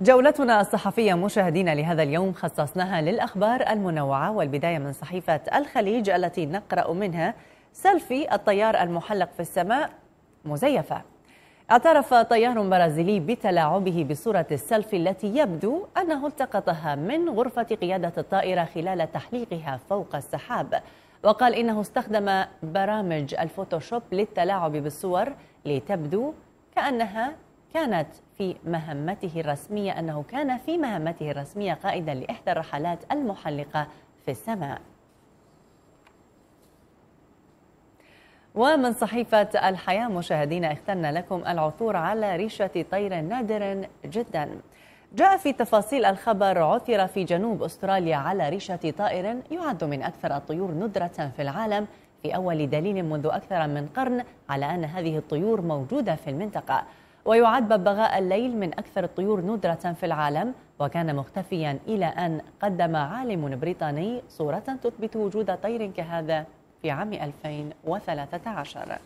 جولتنا الصحفية مشاهدينا لهذا اليوم خصصناها للأخبار المنوعة والبداية من صحيفة الخليج التي نقرأ منها سيلفي الطيار المحلق في السماء مزيفة اعترف طيار برازيلي بتلاعبه بصورة السيلفي التي يبدو أنه التقطها من غرفة قيادة الطائرة خلال تحليقها فوق السحاب وقال إنه استخدم برامج الفوتوشوب للتلاعب بالصور لتبدو كأنها كانت في مهمته الرسمية أنه كان في مهمته الرسمية قائدا لإحدى الرحلات المحلقة في السماء ومن صحيفة الحياة مشاهدينا اخترنا لكم العثور على ريشة طير نادر جدا جاء في تفاصيل الخبر عثر في جنوب أستراليا على ريشة طائر يعد من أكثر الطيور ندرة في العالم في أول دليل منذ أكثر من قرن على أن هذه الطيور موجودة في المنطقة ويعد ببغاء الليل من أكثر الطيور ندرة في العالم وكان مختفيا إلى أن قدم عالم بريطاني صورة تثبت وجود طير كهذا في عام 2013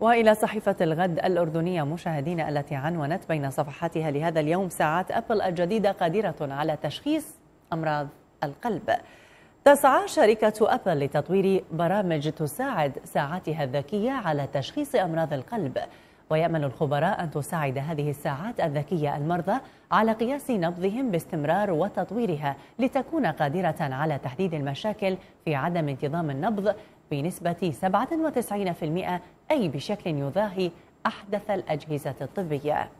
وإلى صحيفة الغد الأردنية مشاهدينا التي عنونت بين صفحاتها لهذا اليوم ساعات أبل الجديدة قادرة على تشخيص أمراض القلب تسعى شركة أبل لتطوير برامج تساعد ساعاتها الذكية على تشخيص أمراض القلب ويأمل الخبراء أن تساعد هذه الساعات الذكية المرضى على قياس نبضهم باستمرار وتطويرها لتكون قادرة على تحديد المشاكل في عدم انتظام النبض بنسبة 97% أي بشكل يضاهي أحدث الأجهزة الطبية